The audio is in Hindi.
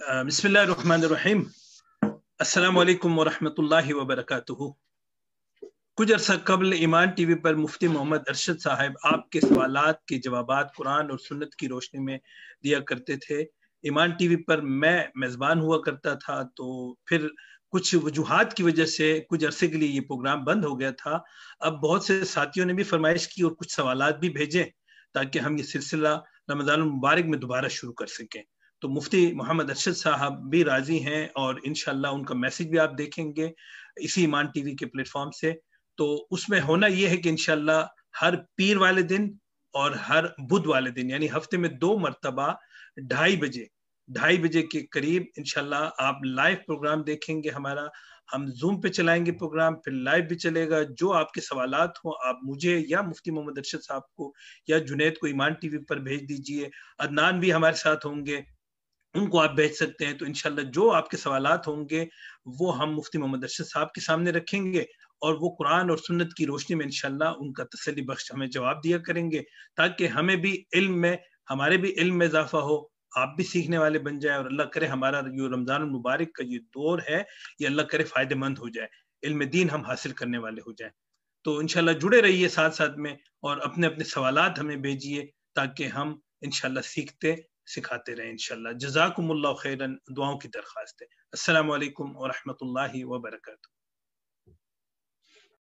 बिस्मिल्लाहिर्रहमानिर्रहीम अस्सलाम वालेकुम वरहमतुल्लाहि वबरकातुहू कुछ अर्सा कबल ईमान टीवी पर मुफ्ती मोहम्मद अरशद साहब आपके सवाल के जवाब कुरान और सुन्नत की रोशनी में दिया करते थे ईमान टीवी पर मैं मेज़बान हुआ करता था तो फिर कुछ वजूहत की वजह से कुछ अरसे के लिए ये प्रोग्राम बंद हो गया था अब बहुत से साथियों ने भी फरमाइश की और कुछ सवाल भी भेजे ताकि हम ये सिलसिला रमज़ान मुबारक में दोबारा शुरू कर सकें तो मुफ्ती मोहम्मद अरशद साहब भी राजी हैं और इन उनका मैसेज भी आप देखेंगे इसी ईमान टीवी के प्लेटफॉर्म से तो उसमें होना यह है कि इन हर पीर वाले दिन और हर बुध वाले दिन यानी हफ्ते में दो मरतबा ढाई बजे ढाई बजे के करीब इनशाला आप लाइव प्रोग्राम देखेंगे हमारा हम जूम पे चलाएंगे प्रोग्राम फिर लाइव भी चलेगा जो आपके सवाल हो आप मुझे या मुफ्ती मोहम्मद अरशद साहब को या जुनेद को ईमान टीवी पर भेज दीजिए अदनान भी हमारे साथ होंगे उनको आप भेज सकते हैं तो इनशाला जो आपके सवाल होंगे वो हम मुफ्ती मोहम्मद अरशद साहब के सामने रखेंगे और वो कुरान और सुन्नत की रोशनी में इनशाला उनका तसली बख्श हमें जवाब दिया करेंगे ताकि हमें भी इल्म में हमारे भी इल्म में इजाफा हो आप भी सीखने वाले बन जाए और अल्लाह करे हमारा ये रमज़ान मुबारक का ये दौर है ये अल्लाह करे फ़ायदेमंद हो जाए इल्म दीन हम हासिल करने वाले हो जाए तो इनशाला जुड़े रहिए साथ साथ में और अपने अपने सवाल हमें भेजिए ताकि हम इनशाला सीखते सिखाते रहे इनशाला जजाकमल्ला खैरन दुआओं की दरख्वास्त है वरहमत वरहमल वर्का